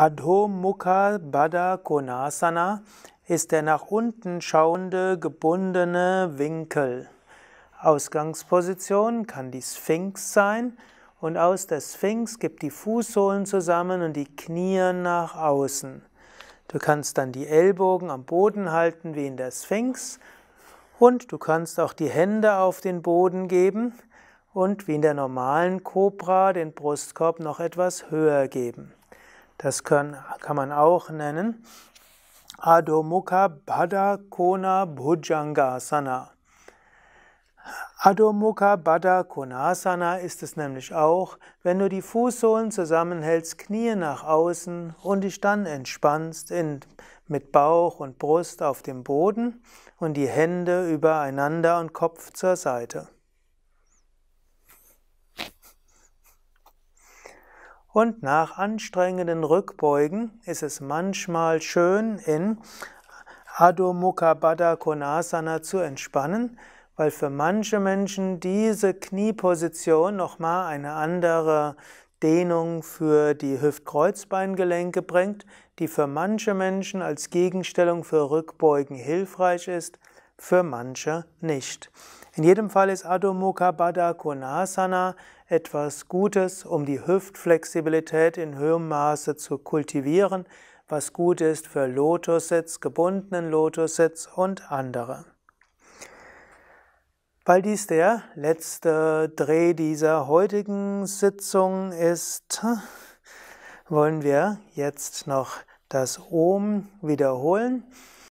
Adho Mukha Baddha Konasana ist der nach unten schauende gebundene Winkel. Ausgangsposition kann die Sphinx sein und aus der Sphinx gibt die Fußsohlen zusammen und die Knie nach außen. Du kannst dann die Ellbogen am Boden halten wie in der Sphinx und du kannst auch die Hände auf den Boden geben und wie in der normalen Cobra den Brustkorb noch etwas höher geben. Das kann, kann man auch nennen Adomukha Baddha Kona Bhujangasana. Adomukha Baddha Konasana ist es nämlich auch, wenn du die Fußsohlen zusammenhältst, Knie nach außen und dich dann entspannst in, mit Bauch und Brust auf dem Boden und die Hände übereinander und Kopf zur Seite. Und nach anstrengenden Rückbeugen ist es manchmal schön, in Adho Mukha Baddha Konasana zu entspannen, weil für manche Menschen diese Knieposition nochmal eine andere Dehnung für die Hüftkreuzbeingelenke bringt, die für manche Menschen als Gegenstellung für Rückbeugen hilfreich ist für manche nicht. In jedem Fall ist Adho Mukha Baddha Konasana etwas Gutes, um die Hüftflexibilität in höherem Maße zu kultivieren, was gut ist für Lotussitz, gebundenen Lotussitz und andere. Weil dies der letzte Dreh dieser heutigen Sitzung ist, wollen wir jetzt noch das Om wiederholen.